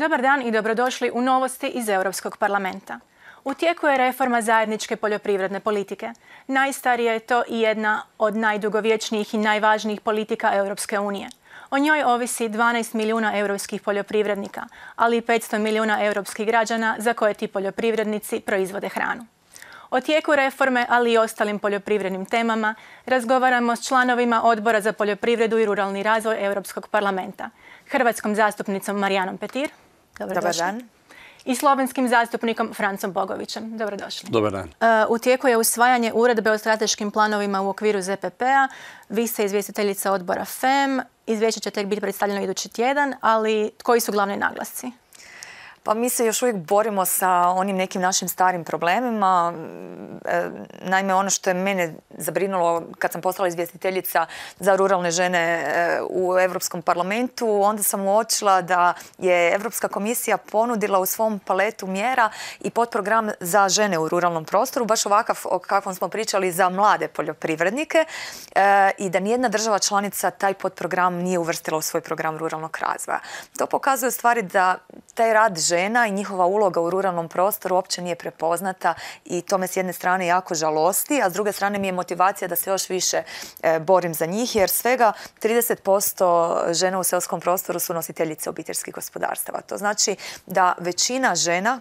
Dobar dan i dobrodošli u novosti iz Europskog parlamenta. U tijeku je reforma zajedničke poljoprivredne politike. Najstarija je to i jedna od najdugovječnijih i najvažnijih politika Europske unije. O njoj ovisi 12 milijuna europskih poljoprivrednika, ali i 500 milijuna europskih građana za koje ti poljoprivrednici proizvode hranu. O tijeku reforme, ali i ostalim poljoprivrednim temama, razgovaramo s članovima Odbora za poljoprivredu i ruralni razvoj Europskog parlamenta, hrvatskom zastupnicom Marijanom Petir. Dobar dan. I slovenskim zastupnikom Francom Bogovićem. Dobrodošli. Dobar dan. E, u tijeku je usvajanje uredbe o strateškim planovima u okviru ZPP-a. Vi ste izvjestiteljica odbora FEM. Izvješće će tek biti predstavljeno idući tjedan, ali koji su glavni naglasci? Pa mi se još uvijek borimo sa onim nekim našim starim problemima. E, naime, ono što je mene zabrinulo kad sam postala izvjestiteljica za ruralne žene e, u Europskom parlamentu, onda sam uočila da je Europska komisija ponudila u svom paletu mjera i podprogram za žene u ruralnom prostoru, baš ovakav o kakvom smo pričali za mlade poljoprivrednike e, i da nijedna država članica taj podprogram nije uvrstila u svoj program ruralnog razvoja. To pokazuje u stvari da taj rad žena i njihova uloga u ruralnom prostoru uopće nije prepoznata i to me s jedne strane jako žalosti, a s druge strane mi je motivacija da se još više e, borim za njih jer svega 30% žena u selskom prostoru su nositeljice obiteljskih gospodarstava. To znači da većina žena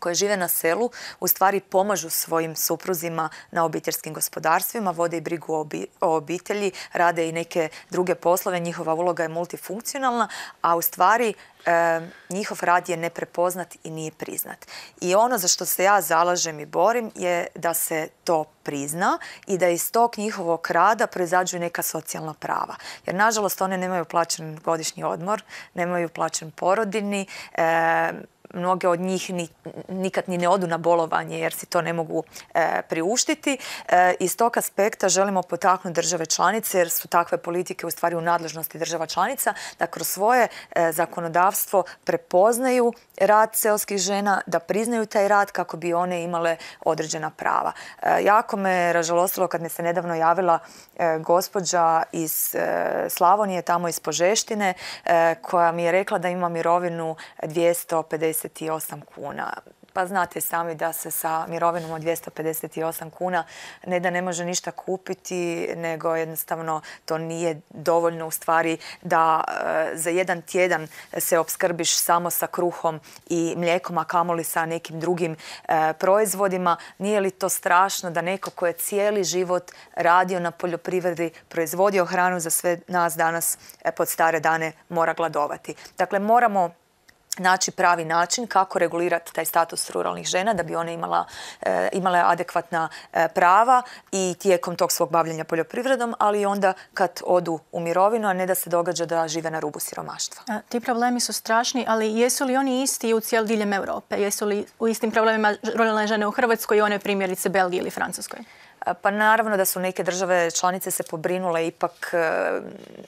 koje žive na selu u stvari pomažu svojim supruzima na obiteljskim gospodarstvima, vode i brigu o, obitelji, rade i neke druge poslove, njihova uloga je multifunkcionalna, a u stvari njihov rad je neprepoznat i nije priznat. I ono za što se ja zalažem i borim je da se to prizna i da iz tog njihovog rada proizađu neka socijalna prava. Jer nažalost one nemaju plaćen godišnji odmor, nemaju plaćen porodini, mnoge od njih nikad ni ne odu na bolovanje jer si to ne mogu e, priuštiti. E, iz tog aspekta želimo potaknuti države članice jer su takve politike u stvari u nadležnosti država članica da kroz svoje e, zakonodavstvo prepoznaju rad seoskih žena, da priznaju taj rad kako bi one imale određena prava. Jako me ražalostilo kad mi se nedavno javila gospođa iz Slavonije, tamo iz Požeštine, koja mi je rekla da ima mirovinu 250 258 kuna. Pa znate sami da se sa mirovinom od 258 kuna ne da ne može ništa kupiti, nego jednostavno to nije dovoljno u stvari da e, za jedan tjedan se opskrbiš samo sa kruhom i mlijekom, a kamoli sa nekim drugim e, proizvodima. Nije li to strašno da neko ko je cijeli život radio na poljoprivredi, proizvodio hranu za sve nas danas e, pod stare dane mora gladovati. Dakle, moramo naći pravi način kako regulirati taj status ruralnih žena da bi one imala, e, imale adekvatna e, prava i tijekom tog svog bavljenja poljoprivredom, ali i onda kad odu u mirovinu, a ne da se događa da žive na rubu siromaštva. ti problemi su strašni, ali jesu li oni isti u cijel diljem Europe? Jesu li u istim problemima ruralne žene u Hrvatskoj i one primjerice Belgiji ili Francuskoj? Pa naravno da su neke države članice se pobrinule ipak e,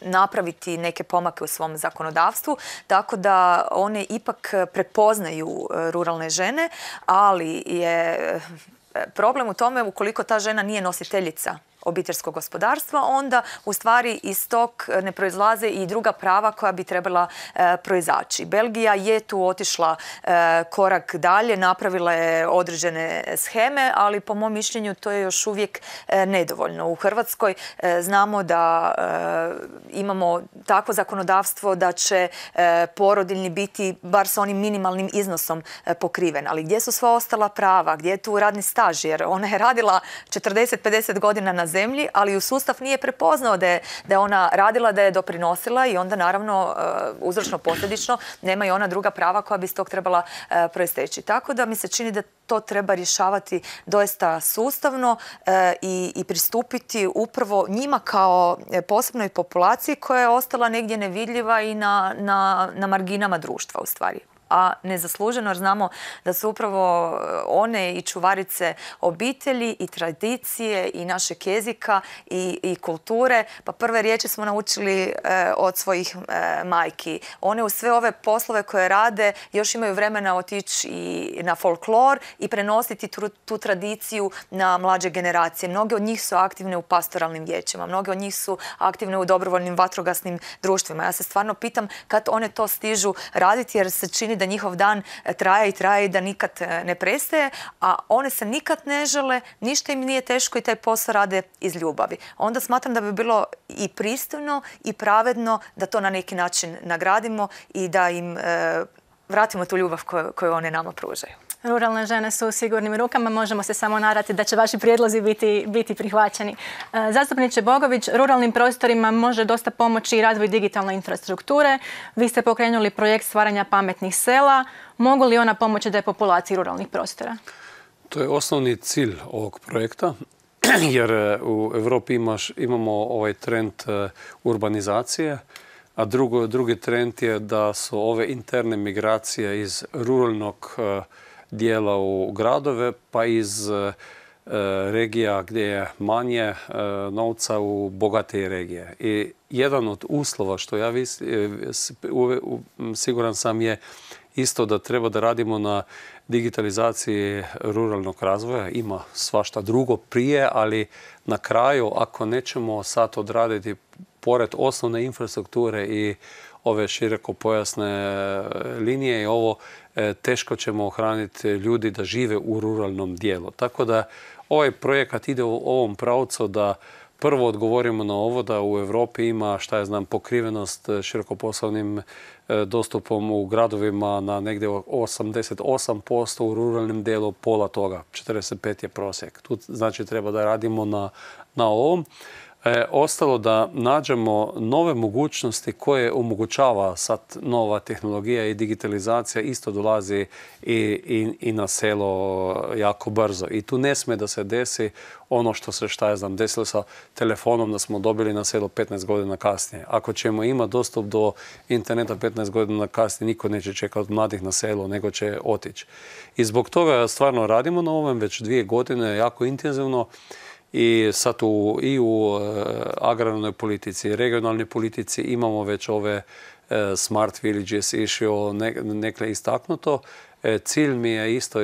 napraviti neke pomake u svom zakonodavstvu, tako da one ipak prepoznaju e, ruralne žene, ali je e, problem u tome ukoliko ta žena nije nositeljica obiteljskog gospodarstva, onda u stvari iz tog e, ne proizlaze i druga prava koja bi trebala e, proizaći. Belgija je tu otišla e, korak dalje, napravila je određene sheme, ali po mom mišljenju to je još uvijek nedovoljno. U Hrvatskoj znamo da imamo takvo zakonodavstvo da će porodiljni biti bar sa onim minimalnim iznosom pokriven. Ali gdje su sva ostala prava? Gdje je tu radni staž? Jer ona je radila 40-50 godina na zemlji, ali u sustav nije prepoznao da je, da ona radila, da je doprinosila i onda naravno e, uzročno posljedično nema i ona druga prava koja bi iz tog trebala e, proisteći. Tako da mi se čini da to treba rješavati doista sustavno e, i, pristupiti upravo njima kao posebnoj populaciji koja je ostala negdje nevidljiva i na, na marginama društva u stvari a zasluženo jer znamo da su upravo e, one i čuvarice obitelji i tradicije i našeg jezika i, i kulture. Pa prve riječi smo naučili e, od svojih e, majki. One u sve ove poslove koje rade još imaju vremena otići i na folklor i prenositi tu, tradiciju na mlađe generacije. Mnoge od njih su aktivne u pastoralnim vijećima, mnoge od njih su aktivne u dobrovoljnim vatrogasnim društvima. Ja se stvarno pitam kad one to stižu raditi jer se čini da da njihov dan e, traje i traje i da nikad e, ne prestaje, a one se nikad ne žele, ništa im nije teško i taj posao rade iz ljubavi. Onda smatram da bi bilo i pristavno i pravedno da to na neki način nagradimo i da im e, vratimo tu ljubav koju one nama pružaju. Ruralne žene su u sigurnim rukama, možemo se samo narati da će vaši prijedlozi biti, biti prihvaćeni. E, zastupniče Bogović, ruralnim prostorima može dosta pomoći i razvoj digitalne infrastrukture. Vi ste pokrenuli projekt stvaranja pametnih sela. Mogu li ona pomoći populaciji ruralnih prostora? To je osnovni cilj ovog projekta jer e, u Europi imaš, imamo ovaj trend e, urbanizacije, a drugi trend je da su ove interne migracije iz ruralnog dijela u gradove, pa iz e, e, regija gdje je manje e, novca u bogate regije. I jedan od uslova što ja siguran sam je isto da treba da radimo na digitalizaciji ruralnog razvoja. Ima svašta drugo prije, ali na kraju ako nećemo sad odraditi pored osnovne infrastrukture i ove široko e, linije i ovo e, teško ćemo ohraniti ljudi da žive u ruralnom dijelu. Tako da ovaj projekat ide u ovom pravcu da prvo odgovorimo na ovo da u Europi ima šta je znam pokrivenost e, širokoposlovnim dostupom u gradovima na negdje 88%, u ruralnim dijelu pola toga, 45 je prosjek. Tu znači treba da radimo na, na ovom e, ostalo da nađemo nove mogućnosti koje omogućava sad nova tehnologija i digitalizacija isto dolazi i, na selo jako brzo. I tu ne sme da se desi ono što se šta je znam desilo sa telefonom da smo dobili na selo 15 godina kasnije. Ako ćemo imati dostup do interneta 15 godina kasnije, niko neće čekati mladih na selo, nego će otići. I zbog toga stvarno radimo na ovom već dvije godine jako intenzivno i sad u, i u e, agrarnoj politici, i regionalnoj politici imamo već ove e, smart villages išio nekle istaknuto. E, cilj mi je isto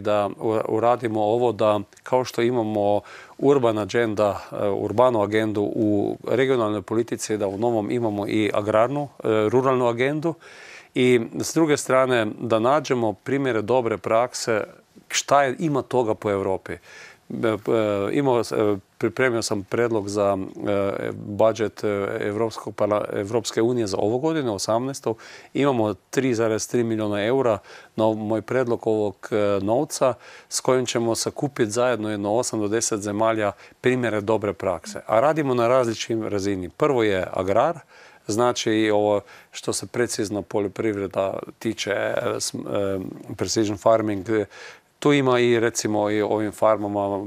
da uradimo ovo da kao što imamo urban agenda, urbanu agendu u regionalnoj politici, da u novom imamo i agrarnu, ruralnu agendu. I s druge strane da nađemo primjere dobre prakse šta ima toga po Europi. Pa, imao, e, pripremio sam predlog za e, budžet e, Evropske unije za ovu godinu, 18. Imamo 3,3 milijuna eura, no moj predlog ovog novca s kojim ćemo sakupiti zajedno jedno 8 do 10 zemalja primjere dobre prakse. A radimo na različitim razini. Prvo je agrar, Znači i ovo što se precizno poljoprivreda tiče, precision farming, tu ima i recimo i ovim farmama,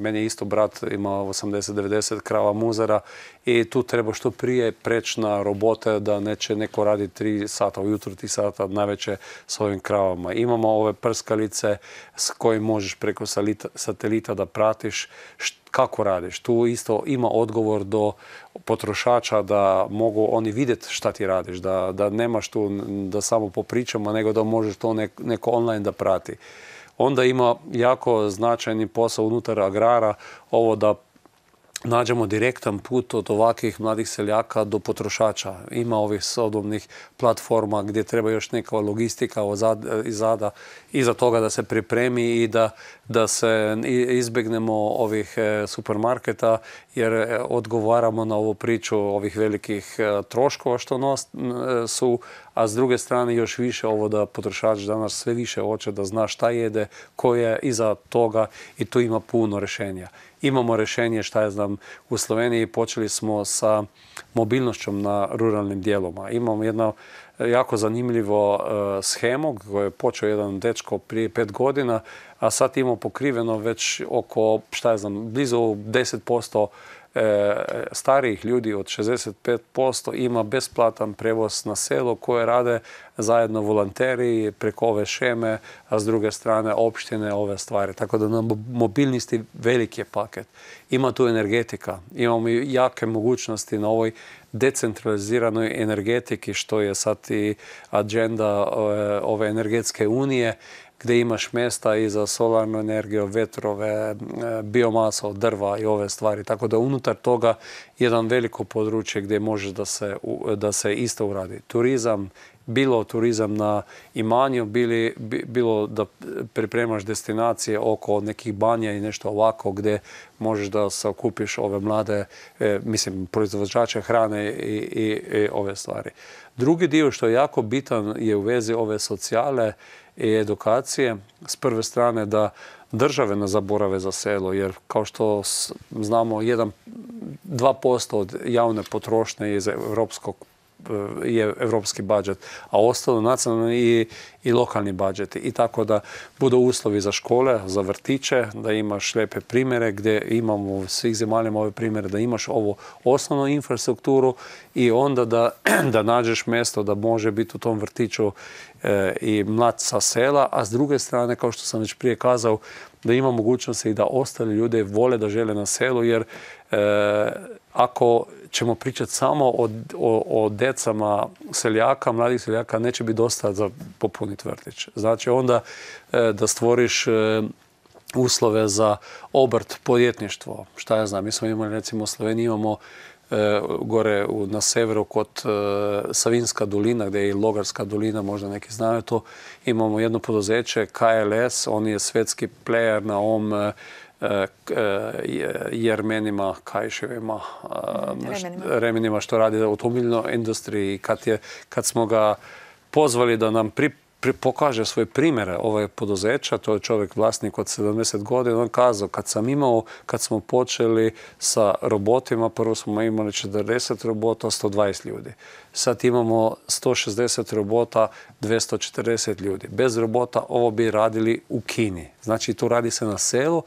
meni isto brat ima 80-90 krava muzara i tu treba što prije preći na robote da neće neko radi 3 sata ujutro, 3 sata najveće s ovim kravama. Imamo ove prskalice s kojim možeš preko satelita da pratiš kako radiš. Tu isto ima odgovor do potrošača da mogu oni vidjeti šta ti radiš, da, da nemaš tu da samo popričamo, nego da možeš to neko online da prati onda ima jako značajni posao unutar agrara ovo da nađemo direktan put od ovakvih mladih seljaka do potrošača. Ima ovih sodobnih platforma gdje treba još neka logistika izada iza toga da se pripremi i da, da se izbjegnemo ovih e, supermarketa jer e, odgovaramo na ovu priču ovih velikih e, troškova što su, a s druge strane još više ovo da potrošač danas sve više hoće da zna šta jede, ko je iza toga i tu ima puno rješenja. Imamo rješenje, šta je znam, u Sloveniji počeli smo sa mobilnošćom na ruralnim dijeloma. Imamo jedno eh, jako zanimljivo uh, schemu je počeo jedan dečko prije pet godina a sad imamo pokriveno već oko, šta ja znam, blizu 10% e, starijih ljudi od 65% ima besplatan prevoz na selo koje rade zajedno volonteri preko ove šeme, a s druge strane opštine ove stvari. Tako da na mobilnosti veliki je paket. Ima tu energetika, imamo jake mogućnosti na ovoj decentraliziranoj energetiki što je sad i agenda e, ove energetske unije gdje imaš mjesta i za solarnu energiju, vetrove, e, biomasa od drva i ove stvari. Tako da unutar toga jedan veliko područje gdje možeš da se, da isto uradi. Turizam, bilo turizam na imanju, bilo da pripremaš destinacije oko nekih banja i nešto ovako gdje možeš da se okupiš ove mlade, e, mislim, proizvođače hrane i, i ove stvari. Drugi dio što je jako bitan je u vezi ove socijale, i edukacije. S prve strane da države ne zaborave za selo, jer kao što znamo, 1, 2% od javne potrošnje iz europskog je evropski budžet, a ostalo nacionalni i, i lokalni budžeti. I tako da budu uslovi za škole, za vrtiće, da imaš lepe primjere gdje imamo u svih zemalja ove primjere, da imaš ovu osnovnu infrastrukturu i onda da, da nađeš mjesto da može biti u tom vrtiću eh, i mlad sa sela, a s druge strane, kao što sam već prije kazao, da ima mogućnosti i da ostali ljude vole da žele na selu, jer E, ako ćemo pričati samo o, o, decama seljaka, mladih seljaka, neće biti dosta za popuniti vrtić. Znači onda e, da stvoriš e, uslove za obrt, podjetništvo. Šta ja znam, mi smo imali recimo u Sloveniji imamo gore na severu kod Savinska dolina, gdje je i Logarska dolina, možda neki znaju to, imamo jedno poduzeće KLS, on je svetski player na ovom E, jermenima, kajševima, mhm, e, remenima. što radi u automobilnoj industriji. Kad, smo ga pozvali da nam pokaže svoje primjere ove poduzeća, to je čovjek vlasnik od 70 godina, on kazao kad sam imao, kad smo počeli sa robotima, prvo smo imali 40 robota, 120 ljudi. Sad imamo 160 robota, 240 ljudi. Bez robota ovo bi radili u Kini. Znači to radi se na selu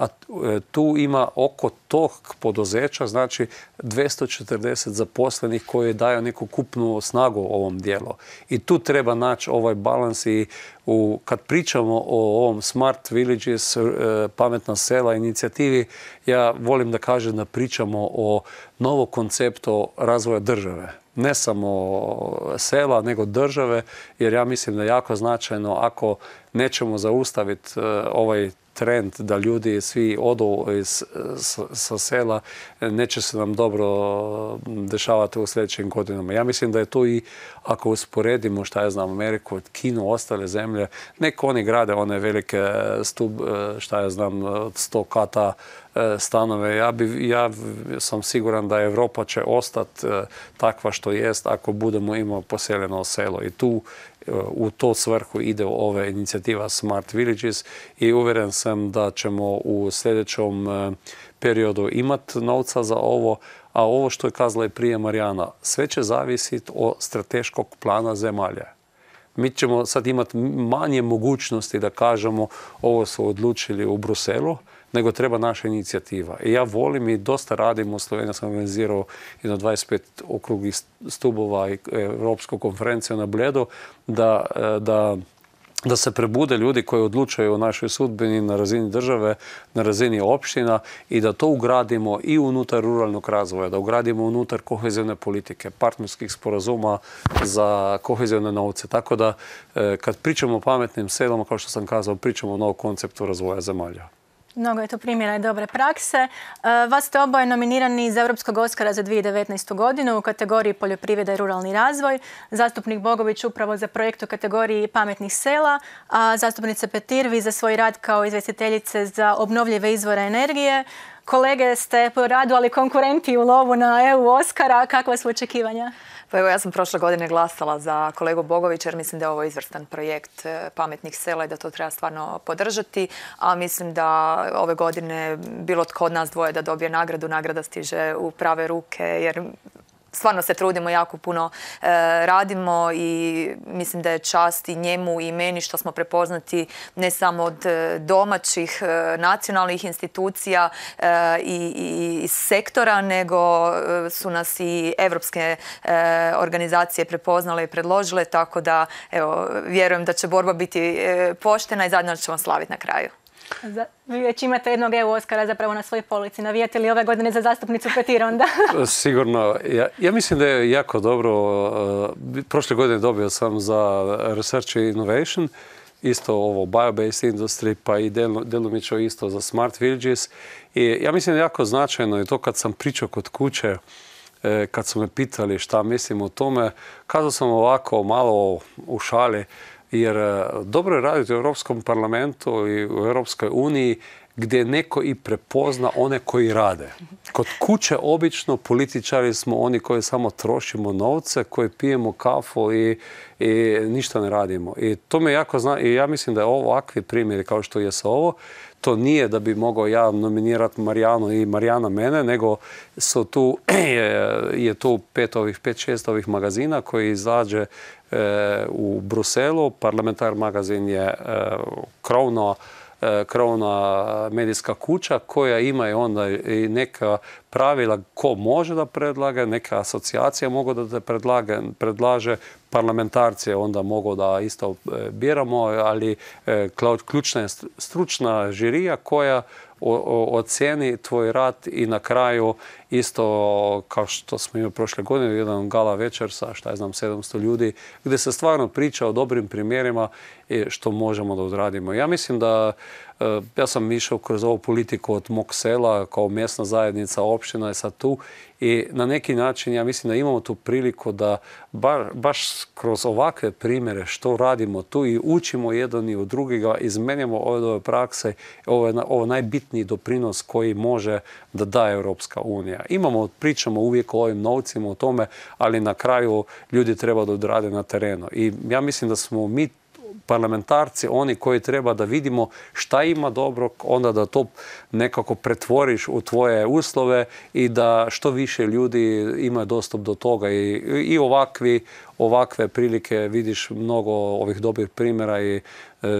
a e, tu ima oko tog poduzeća, znači 240 zaposlenih koji daju neku kupnu snagu ovom dijelu. I tu treba naći ovaj balans i u, kad pričamo o ovom Smart Villages, e, pametna sela inicijativi, ja volim da kažem da pričamo o novom konceptu razvoja države ne samo sela, nego države, jer ja mislim da je jako značajno ako nećemo zaustaviti e, ovaj trend da ljudi svi odu iz, e, sa sela, e, neće se nam dobro dešavati u sljedećim godinama. Ja mislim da je to i ako usporedimo, šta ja znam, Ameriku, Kinu, ostale zemlje, nek oni grade one velike stup, šta ja znam, sto kata stanove. Ja, ja sam siguran da Europa će ostati takva što jest ako budemo imali poseljeno selo. I tu u to svrhu ide ova inicijativa Smart Villages i uvjeren sam da ćemo u sljedećem e, periodu imati novca za ovo, a ovo što je kazala i prije Marijana, sve će zavisiti od strateškog plana zemalja. Mi ćemo sad imati manje mogućnosti da kažemo ovo su odlučili u Bruselu, nego treba naša inicijativa. I ja volim i dosta radim, u Sloveniji sam organizirao jedno 25 okrugih stubova i Europsku konferenciju na Bledu, e, da, se prebude ljudi koji odlučaju o našoj sudbini na razini države, na razini opština i da to ugradimo i unutar ruralnog razvoja, da ugradimo unutar kohezivne politike, partnerskih sporazuma za kohezivne novce. Tako da e, kad pričamo o pametnim selama, kao što sam kazao, pričamo o novom konceptu razvoja zemalja. Mnogo je to primjera i dobre prakse. E, vas ste oboje nominirani za Europskog Oskara za 2019. godinu u kategoriji poljoprivreda i ruralni razvoj. Zastupnik Bogović upravo za projekt u kategoriji pametnih sela, a zastupnica Petirvi za svoj rad kao izvjestiteljice za obnovljive izvore energije. Kolege ste po radu, ali konkurenti u lovu na EU Oskara. Kakva su očekivanja? Pa evo ja sam prošle godine glasala za kolegu Bogovića jer mislim da je ovo izvrstan projekt e, pametnih sela i da to treba stvarno podržati, a mislim da ove godine bilo tko od nas dvoje da dobije nagradu, nagrada stiže u prave ruke jer stvarno se trudimo, jako puno e, radimo i mislim da je čast i njemu i meni što smo prepoznati ne samo od e, domaćih e, nacionalnih institucija i, sektora, nego su nas i evropske organizacije prepoznale i predložile, tako da evo, vjerujem da će borba biti poštena i zajedno ćemo slaviti na kraju vi već imate jednog EU Oscara zapravo na svojoj polici. Navijate li ove godine za zastupnicu Petir onda? Sigurno. Ja, mislim da je jako dobro. E, prošle godine dobio sam za Research and Innovation isto ovo Biobased industry, pa i delumično isto za smart villages. I ja mislim da je jako značajno i to kad sam pričao kod kuće, e, kad su me pitali šta mislim o tome, kazao sam ovako malo u šali, jer e, dobro je raditi u Europskom parlamentu i u Europskoj uniji gdje neko i prepozna one koji rade. Kod kuće obično političari smo oni koji samo trošimo novce, koji pijemo kafu i, ništa ne radimo. I to me jako zna i ja mislim da je ovakvi primjer kao što je sa ovo, to nije da bi mogao ja nominirati Marijanu i Marijana mene, nego su tu, je tu pet ovih, pet šest ovih magazina koji izađe eh, u Bruselu. Parlamentar magazin je eh, krovno eh, krovna medijska kuća koja ima onda i neka pravila ko može da predlage, neka asocijacija mogu da te predlaže, parlamentarci onda mogu da isto e, biramo, ali e, ključna je stručna žirija koja ocjeni tvoj rad i na kraju isto kao što smo imali prošle godine jedan gala večer sa šta je znam 700 ljudi gdje se stvarno priča o dobrim primjerima što možemo da odradimo. Ja mislim da Eh, ja sam išao kroz ovu politiku od mog sela kao mjesna zajednica, općina je sad tu i na neki način ja mislim da imamo tu priliku da baš kroz ovakve primjere što radimo tu i učimo jedan i od drugega, izmenjamo ove, prakse, ovo je najbitniji doprinos koji može da da Europska unija. Imamo, pričamo uvijek o ovim novcima, o tome, ali na kraju ljudi treba da odrade na terenu. I ja mislim da smo mi parlamentarci oni koji treba da vidimo šta ima dobro, onda da to nekako pretvoriš u tvoje uslove i da što više ljudi ima dostup do toga. I, i ovakvi, ovakve prilike vidiš mnogo ovih dobrih primjera i e,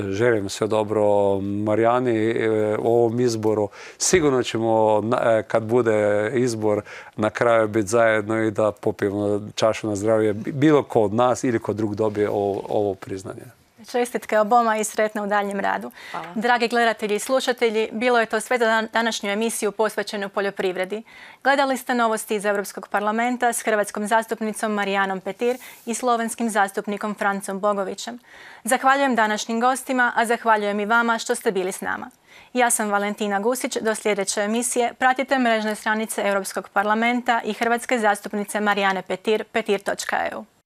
želim sve dobro Marijani u e, ovom izboru. Sigurno ćemo e, kad bude izbor na kraju biti zajedno i da popijemo čašu na zdravlje bilo ko od nas ili ko drug dobije ovo priznanje. Čestitke oboma i sretna u daljem radu. Dragi gledatelji i slušatelji, bilo je to sve za današnju emisiju posvećenu poljoprivredi. Gledali ste novosti iz Europskog parlamenta s hrvatskom zastupnicom Marijanom Petir i slovenskim zastupnikom Francom Bogovićem. Zahvaljujem današnjim gostima, a zahvaljujem i vama što ste bili s nama. Ja sam Valentina Gusić. Do sljedeće emisije pratite mrežne stranice Europskog parlamenta i hrvatske zastupnice Marijane Petir, petir.eu.